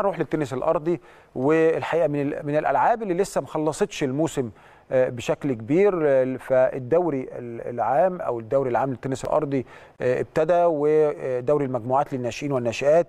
نروح للتنس الارضي والحقيقه من من الالعاب اللي لسه مخلصتش الموسم آه، بشكل كبير آه، فالدوري العام او الدوري العام للتنس الارضي آه، ابتدى ودوري المجموعات للناشئين والناشئات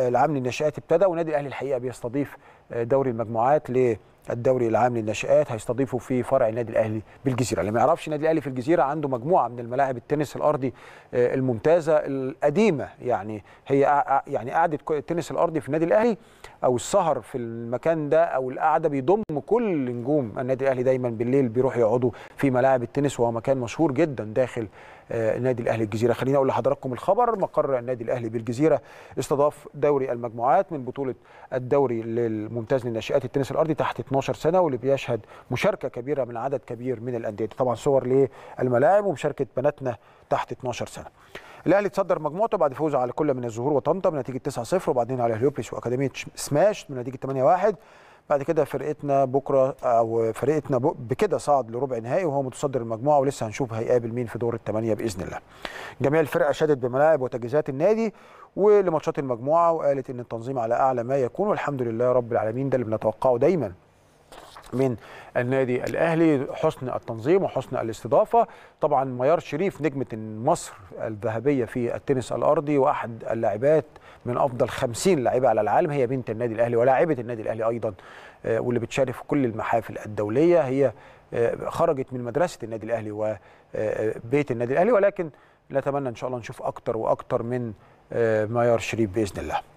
العام للناشئات ابتدى ونادي الاهلي الحقيقه بيستضيف دوري المجموعات ل الدوري العام للناشئات هيستضيفه في فرع النادي الاهلي بالجزيره، اللي يعني ما يعرفش النادي الاهلي في الجزيره عنده مجموعه من الملاعب التنس الارضي الممتازه القديمه يعني هي يعني قعده التنس الارضي في النادي الاهلي او السهر في المكان ده او القعده بيضم كل نجوم النادي الاهلي ده دايما بالليل بيروحوا يقعدوا في ملاعب التنس وهو مكان مشهور جدا داخل آه، نادي الاهلي الجزيره خليني اقول لحضراتكم الخبر مقر النادي الاهلي بالجزيره استضاف دوري المجموعات من بطوله الدوري للممتاز للناشئات التنس الارضي تحت 12 سنه واللي بيشهد مشاركه كبيره من عدد كبير من الانديه طبعا صور للملاعب ومشاركه بناتنا تحت 12 سنه الاهلي تصدر مجموعته بعد فوزه على كل من الزهور وطنطا بنتيجه 9-0 وبعدين على هليوبليس واكاديميه سماش بنتيجه 8-1 بعد كده فرقتنا بكره او فرقتنا بكده صعد لربع نهائي وهو متصدر المجموعه ولسه هنشوف هيقابل مين في دور الثمانيه باذن الله. جميع الفرق اشادت بملاعب وتجهيزات النادي ولماتشات المجموعه وقالت ان التنظيم على اعلى ما يكون والحمد لله رب العالمين ده اللي بنتوقعه دايما من النادي الاهلي حسن التنظيم وحسن الاستضافه طبعا ميار شريف نجمه مصر الذهبيه في التنس الارضي واحد اللاعبات من افضل 50 لاعبه على العالم هي بنت النادي الاهلي ولاعبه النادي الاهلي ايضا آه، واللي بتشارك في كل المحافل الدوليه هي آه، خرجت من مدرسه النادي الاهلي وبيت آه، النادي الاهلي ولكن نتمنى ان شاء الله نشوف اكتر واكتر من ميار شريف باذن الله